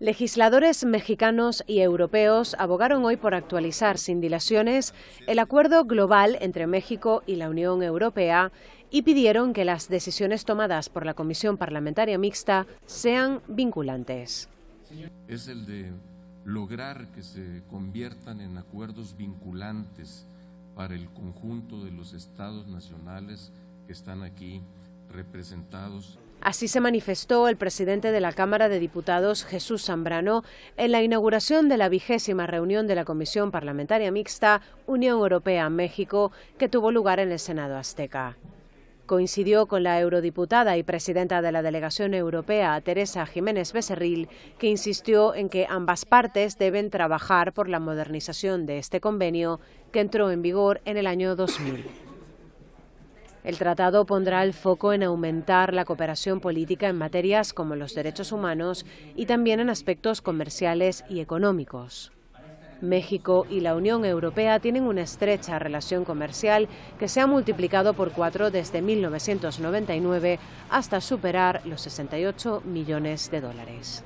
Legisladores mexicanos y europeos abogaron hoy por actualizar sin dilaciones el acuerdo global entre México y la Unión Europea y pidieron que las decisiones tomadas por la Comisión Parlamentaria Mixta sean vinculantes. Es el de lograr que se conviertan en acuerdos vinculantes para el conjunto de los estados nacionales que están aquí representados. Así se manifestó el presidente de la Cámara de Diputados, Jesús Zambrano, en la inauguración de la vigésima reunión de la Comisión Parlamentaria Mixta Unión Europea-México, que tuvo lugar en el Senado Azteca. Coincidió con la eurodiputada y presidenta de la Delegación Europea, Teresa Jiménez Becerril, que insistió en que ambas partes deben trabajar por la modernización de este convenio, que entró en vigor en el año 2000. El tratado pondrá el foco en aumentar la cooperación política en materias como los derechos humanos y también en aspectos comerciales y económicos. México y la Unión Europea tienen una estrecha relación comercial que se ha multiplicado por cuatro desde 1999 hasta superar los 68 millones de dólares.